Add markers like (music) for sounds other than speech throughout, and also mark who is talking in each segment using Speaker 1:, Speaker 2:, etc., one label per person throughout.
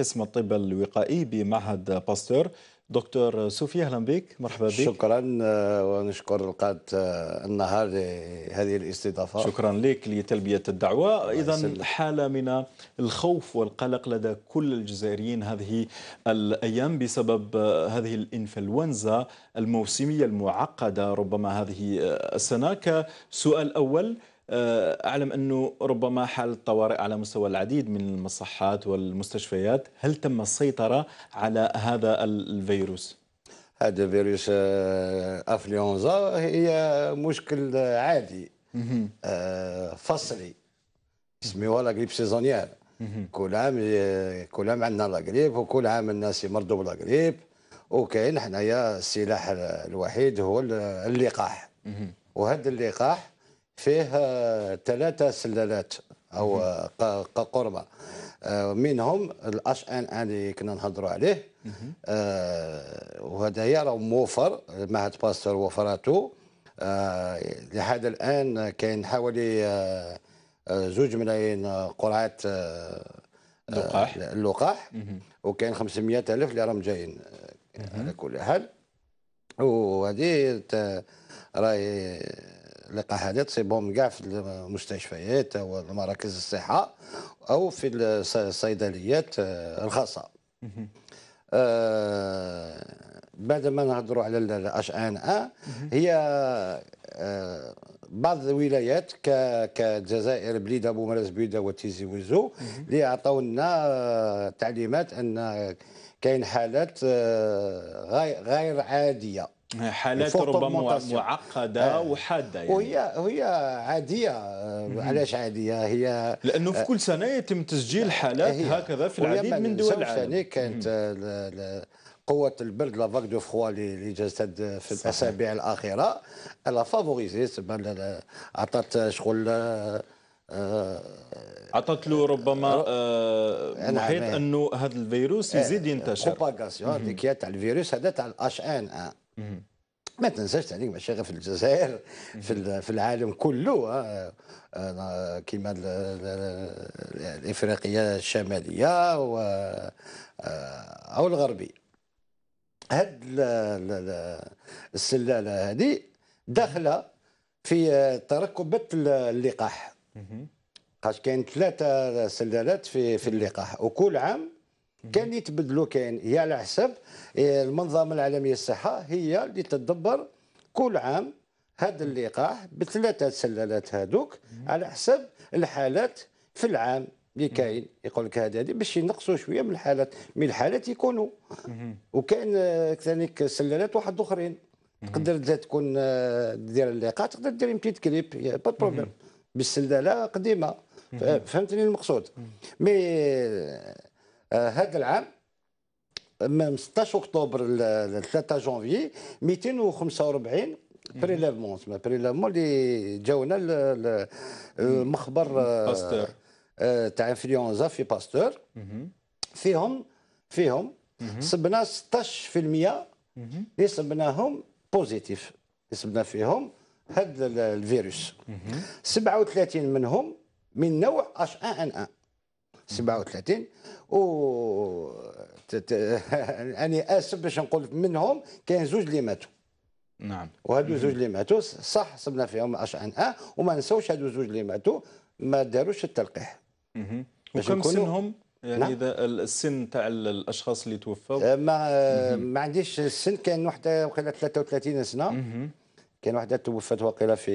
Speaker 1: قسم الطب الوقائي بمعهد باستور دكتور سوفي اهلا بك مرحبا بك شكرا آه، ونشكر القاد النهار آه، لهذه الاستضافه شكرا لك لتلبيه الدعوه اذا حاله من الخوف والقلق لدى كل الجزائريين هذه الايام بسبب آه، هذه الانفلونزا الموسميه المعقده ربما هذه السنه كسؤال اول آه، أعلم أنه ربما حالة الطوارئ على مستوى العديد من المصحات والمستشفيات هل تم السيطرة على هذا الفيروس؟ هذا فيروس
Speaker 2: آه، أفليونزا هي مشكل عادي آه، فصلي يسميوها لا غريب سيزونيير كل عام كل عام عندنا لا غريب وكل عام الناس يمرضوا بلا غريب وكاين حنايا السلاح الوحيد هو اللقاح وهذا اللقاح فيه ثلاثة سلالات أو قربة آه، منهم الاش ان ان اللي كنا نهضروا عليه آه، وهذايا راه موفر معهد باستور وفراتو آه، لحد الان كاين حوالي زوج ملايين قرعات لقاح اللقاح وكاين 500 الف اللي راهم جايين على كل حال وهذه راهي اللقاح هذا تصيبهم كاع في المستشفيات او مراكز الصحه او في الصيدليات آه، الخاصه آه، بعد ما نهضروا على الاش ان ا هي آه، بعض الولايات كجزائر بليده بومراس بيده وتيزي وزو اللي عطاونا تعليمات ان كاين حالات غير عاديه
Speaker 1: حالات ربما معقده آه.
Speaker 2: وحاده يعني. وهي هي عاديه علاش
Speaker 1: عاديه هي لانه في آه. كل سنه يتم تسجيل آه، حالات هي. هكذا في العديد من دول العالم يعني
Speaker 2: كانت قوة البرد لا فاك دو فخوا اللي جازت في الأسابيع الأخيرة لا فافوريزي عطات شغل عطت له ربما محيط انه هذا الفيروس يزيد ينتشر بروباغاسيون هذيك تاع الفيروس هذا تاع الاش ان ان ما تنساش تعليق مشاغل في الجزائر في في العالم كله آه، آه، كما الافريقيه الشماليه آه، او الغربيه هاد السلاله هذه داخله في تركبه اللقاح قاش كاين ثلاثه سلالات في في اللقاح وكل عام كان يتبدلوا كاين هي على حسب إيه، المنظمه العالميه للصحه هي اللي تدبر كل عام هذا اللقاح بثلاثه سلالات هذوك على حسب الحالات في العام اللي كاين يقول لك هذه هذه باش ينقصوا شويه من الحالات من الحالات يكونوا وكاين كذلك آه، سلالات واحد اخرين تقدر تكون آه، دير اللقاح تقدر دير بيت كليب با بروبليم بالسلاله قديمه فهمتني المقصود مي آه، هذا العام من 16 اكتوبر ل 3 جانفي 245 بريلافمون تسمى بريلافمون اللي جاونا المخبر آه، باستور آه، تاع انفلونزا في باستور فيهم فيهم صبنا 16% اللي صبناهم بوزيتيف اللي صبنا فيهم هذا الفيروس 37 منهم من نوع اش ان ان 37 و (laughs) اني اسف باش نقول منهم كاين زوج اللي ماتوا نعم وهادو زوج اللي ماتوا صح صبنا فيهم اش ان ان وما نساوش هادو زوج اللي ماتوا ما داروش التلقيح
Speaker 1: وكم سنهم يعني نعم. اذا السن تاع الاشخاص اللي توفوا
Speaker 2: أه، ما ما عنديش السن كان وحده وقيلا 33 سنه اها كان وحده توفت وقيلا في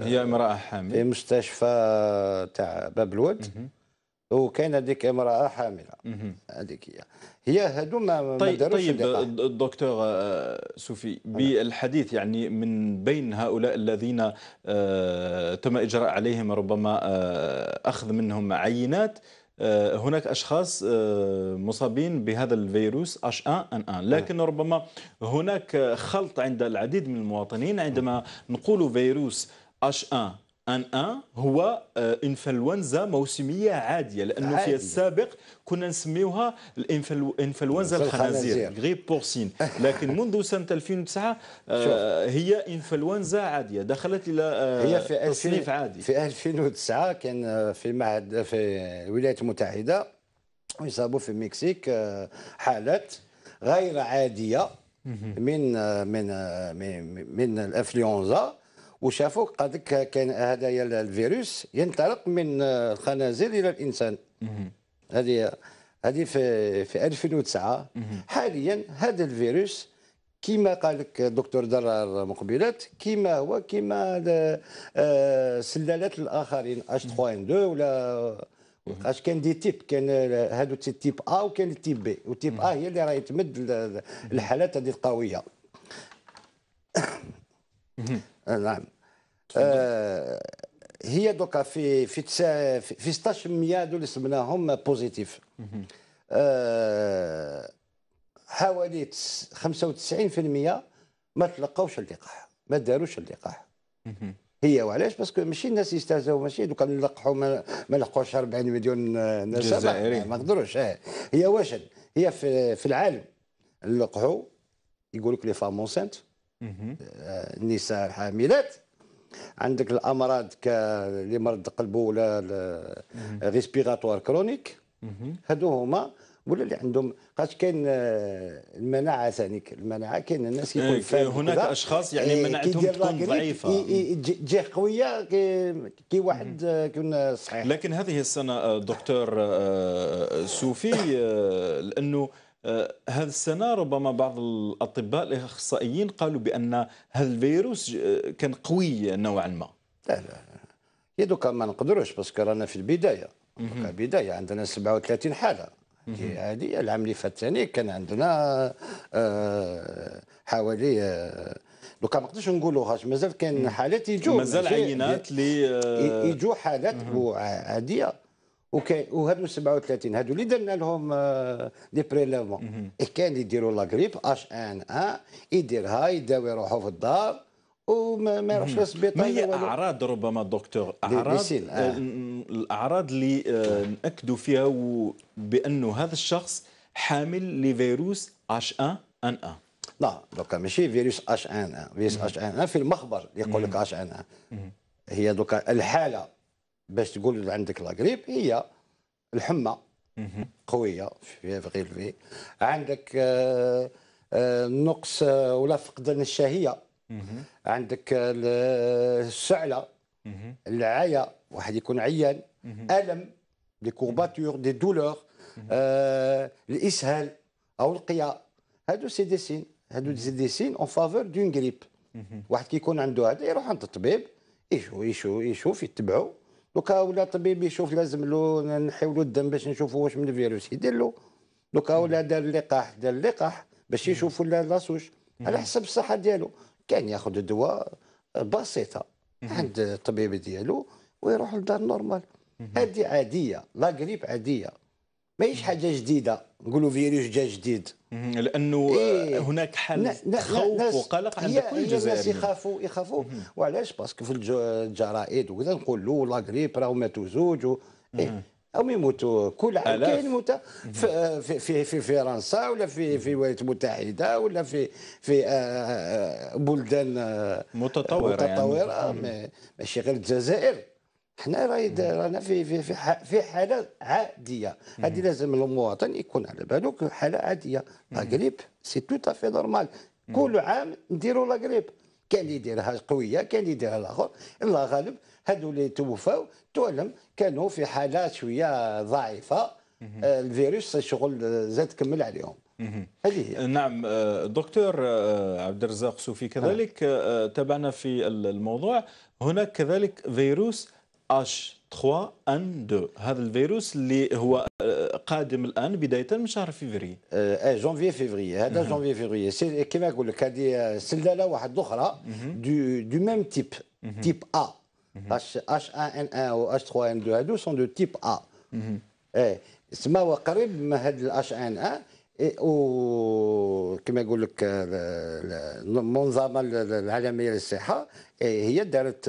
Speaker 2: هي
Speaker 1: أه، امراه حامل في
Speaker 2: مستشفى تاع باب الود مه. وكان هذيك امراه حامله هذيك هي هي هذو ما طيب, طيب
Speaker 1: الدكتور آه، سوفي بالحديث يعني من بين هؤلاء الذين آه، تم اجراء عليهم ربما آه، اخذ منهم عينات هناك اشخاص مصابين بهذا الفيروس H1N1 لكن ربما هناك خلط عند العديد من المواطنين عندما نقول فيروس H1 ان ان هو آه، انفلونزا موسميه عاديه لانه عادية. في السابق كنا نسميوها الانفلونزا الخنازير غريب بورسين (laughs) لكن منذ سنه 2009 آه، هي انفلونزا عاديه دخلت الى آه، هي في تصنيف عادي
Speaker 2: في 2009 كان في معهد في الولايات المتحده يصابوا في المكسيك حالات غير عاديه من من من, من الانفلونزا وشافوا قادك كان هذايا الفيروس ينطلق من آه، الخنازير الى الانسان هذه هذه في في 2009 حاليا هذا الفيروس كما قال لك الدكتور درار مقبلات كما هو كما السلالات آه، سلالات الاخرين اش 3 ان 2 ولا اش كان دي تيب كان هادو تيب ا وكان تيب بي وتيب ا هي اللي راهي تمد الحالات هذه القويه آه، نعم آه هي دوكا في في تسا في 16 ميلاد اللي سمناهم بوزيتيف آه حوالي 95% ما تلقاوش اللقاح ما داروش اللقاح هي وعلاش باسكو ماشي الناس يستهزاو ماشي دوكا نلقحوا ما, ما 40 مليون ناس ما نقدروش آه، هي واش هي في, في العالم نلقحوا يقول لك لي فام سانت آه، النساء الحاملات عندك الامراض كمرض قلب ولا ريسبيراتوار كرونيك هادو هما ولا اللي عندهم قاش كاين آه، المناعه ثاني المناعه كاين الناس يكون إيه، هناك اشخاص يعني إيه، مناعتهم تكون ضعيفه تجيه قويه كي واحد آه، يكون صحيح
Speaker 1: لكن هذه السنه دكتور سوفي لانه آه، هذه السنه ربما بعض الاطباء الاخصائيين قالوا
Speaker 2: بان هذا الفيروس آه، كان قوي نوعا ما لا لا يا دوكا ما نقدروش باسكو رانا في البدايه دوكا بدايه عندنا 37 حاله هذه العام اللي فات ثاني كان عندنا آه، حوالي دوكا ما نقدرش نقولوهاش مازال كاين حالات يجوا مازال عينات
Speaker 1: اللي يجوا
Speaker 2: حالات عاديه وكاين وهادو 37 هادو اللي درنا لهم دي آه، بريليفمون كان يديروا لا غريب اش ان ان يديرها يداوي روحه في الدار وما يروحش للسبيطار ما هي اعراض
Speaker 1: ربما دكتور اعراض آه. آه. الاعراض اللي آه، ناكدوا فيها بانه هذا الشخص
Speaker 2: حامل لفيروس اش ان ان ا لا دوكا ماشي فيروس اش ان ان فيروس اش ان ان في المخبر يقول لك اش ان ان هي دوكا الحاله باش تقول عندك لاغريب هي الحمى قويه في غير في عندك آه، آه، نقص ولا فقدان الشهيه عندك آه، السعله العيا واحد يكون عيان الم دي كورباتور دي دولور الاسهال او القيا هادو سي دي سين هادو سي دي سين اون فافور دون غريب واحد كيكون عنده هذا يروح عند الطبيب يشوف يشوف يشوف يتبعو دوكا ولا الطبيب يشوف لازم له نحيولو الدم باش نشوفوا واش من الفيروس يدير له دوكا ولا دار اللقاح دار اللقاح باش يشوفوا لا لاسوش على حسب الصحه ديالو كان ياخذ الدواء بسيطه عند الطبيب ديالو ويروح لدار نورمال هذه عاديه لا غريب عاديه ماهيش حاجه جديده نقولوا فيروس جا جديد لانه إيه هناك حاله خوف وقلق عند كل الجزائر الناس يخافوا يخافوا وعلاش باسكو في الجرائد وكذا له لا غريب راهو ماتوا زوج و... إيه. او يموتوا كل عام كاين موتى في في في فرنسا ولا في في الولايات المتحده ولا في في آه، آه، بلدان متطوره آه، متطوره يعني. ماشي غير الجزائر حنا راهي رانا في في في, حاله عاديه هذه لازم المواطن يكون على بالو حاله عاديه لا غريب سي تو افي نورمال كل عام نديروا كاين كان يديرها قويه كان يديرها الاخر الله غالب هذو اللي توفوا توالم كانوا في حاله شويه ضعيفه آه، الفيروس شغل زاد كمل عليهم
Speaker 1: هذه نعم آه، دكتور آه، عبد الرزاق سوفي كذلك نعم. تابعنا في الموضوع هناك كذلك فيروس اش 3 ان 2 هذا الفيروس اللي هو آه، قادم الان بدايه من شهر فيفري
Speaker 2: اه, آه، جونفي فيفري هذا جونفي فيفري كما نقول لك هذه سلاله واحد اخرى دو دو ميم تيب تيب ا اش اش ان ان و اش 3 ان 2 هادو سون دو تيب ا ايه تسمى قريب من هاد الاش ان ان و كما يقول لك المنظمه آه، العالميه للصحه إيه، هي دارت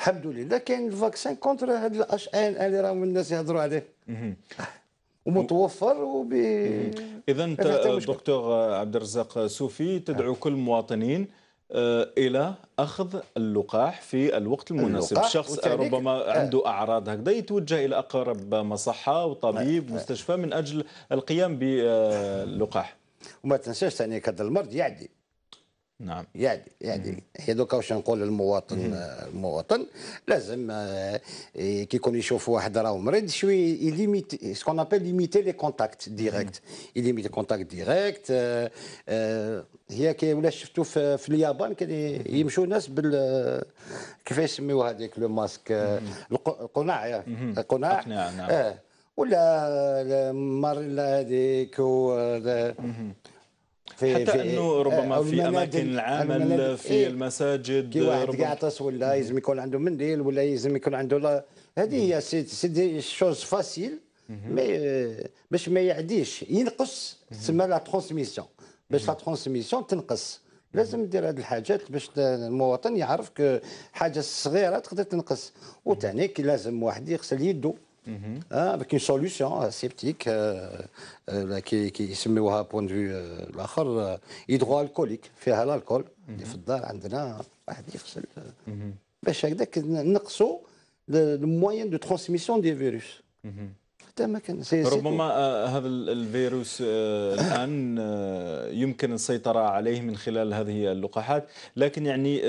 Speaker 2: الحمد لله كاين الفاكسين كونتر هاد الاش ان اللي راهم الناس يهضروا عليه ومتوفر وب
Speaker 1: اذا انت دكتور عبد الرزاق سوفي تدعو نعم. كل المواطنين آه، الى اخذ اللقاح في الوقت المناسب شخص ربما آه. عنده اعراض هكذا يتوجه الى اقرب مصحه وطبيب آه. مستشفى
Speaker 2: من اجل القيام باللقاح وما تنساش ثاني هذا المرض يعدي نعم يعني يعني هذوك واش نقول للمواطن المواطن لازم آه، إيه، كي يكون يشوف واحد راه مريض شوي يليميت سكون ابل ليميتي لي كونتاكت ديريكت يليميتي كونتاكت ديريكت هي كي ولا شفتوا في, في اليابان كان يمشوا الناس بال كيفاش يسميوها هذيك لو ماسك آه، آه، القناع القناع نعم. اه ولا الماريلا هذيك في حتى في انه آه، ربما في اماكن العمل في إيه؟ المساجد كي واحد قاعطس ولا لازم يكون عنده منديل ولا لازم يكون عنده هذه هي سي شوز فاسيل مي باش ما يعديش ينقص تسمى لا ترانسميسيون باش لا ترانسميسيون تنقص لازم دير هذه الحاجات باش المواطن يعرف حاجه صغيره تقدر تنقص وثاني لازم واحد يغسل يده mm -hmm. hein, ah, avec une solution aseptique كي كي يسميوها بوان دو الاخر هيدرو الكوليك فيها الكول اللي في الدار عندنا واحد يغسل باش هكذاك نقصوا الموان دو le moyen de حتى ما كان ربما
Speaker 1: آه، هذا الفيروس آه، الان آه، يمكن السيطره عليه من خلال هذه اللقاحات لكن يعني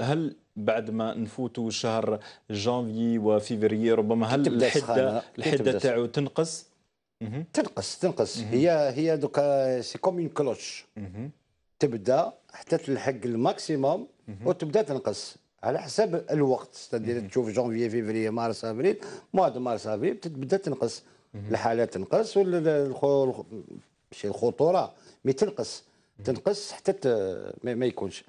Speaker 1: هل بعد ما نفوتوا شهر جانفي وفيفري ربما هل الحده الحده تاعو تنقص
Speaker 2: تنقص تنقص هي هي دوكا سي كوم اون كلوتش تبدا حتى تلحق الماكسيموم وتبدا تنقص على حسب الوقت ستادير تشوف جانفي فيفري مارس افريل مواد مارس افريل تبدا تنقص الحالات تنقص ماشي الخطوره مي تنقص تنقص حتى ما يكونش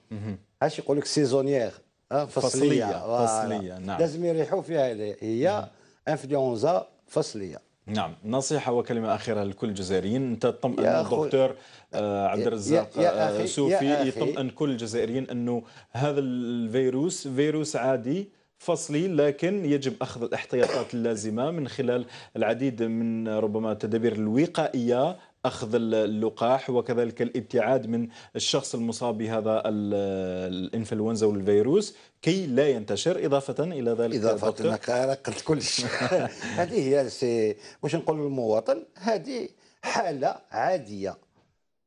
Speaker 2: اش يقول لك سيزونيير آه، فصليه فصليه, نعم لازم يريحوا فيها هي انفلونزا نعم. فصليه
Speaker 1: نعم نصيحة وكلمة أخيرة لكل الجزائريين أنت تطمئن الدكتور آه، عبد الرزاق آه، سوفي يطمئن كل الجزائريين أنه هذا الفيروس فيروس عادي فصلي لكن يجب اخذ الاحتياطات اللازمه من خلال العديد من ربما التدابير الوقائيه اخذ اللقاح وكذلك الابتعاد من الشخص المصاب بهذا الانفلونزا والفيروس كي لا ينتشر اضافه
Speaker 2: الى ذلك اضافه انك قلت كل شيء (laughs) هذه هي سي واش نقول للمواطن هذه حاله عاديه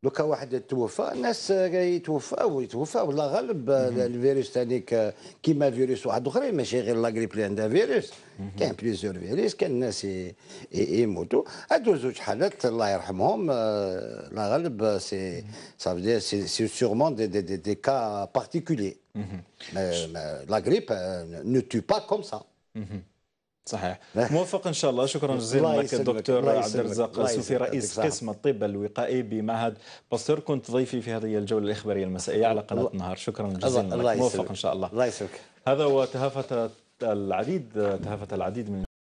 Speaker 2: دوكا واحد توفى الناس يتوفى ويتوفى والله غالب الفيروس ثاني كيما فيروس واحد اخرين ماشي غير لا غريب اللي عندها فيروس كاين بليزيور فيروس كان الناس يموتوا هادو زوج حالات الله يرحمهم آه، لا غالب سي سافدير سي سيغمون دي دي دي, دي كا بارتيكولي لا غريب نو تو با كوم سا صحيح
Speaker 1: موفق ان شاء الله شكرا جزيلا لك الدكتور عبد الرزاق السوفي رئيس قسم الطب الوقائي بمعهد باستور كنت ضيفي في هذه الجوله الاخباريه المسائيه على قناه النهار شكرا جزيلا لك موفق ان شاء الله الله يسلمك هذا وتهافت العديد تهافت العديد من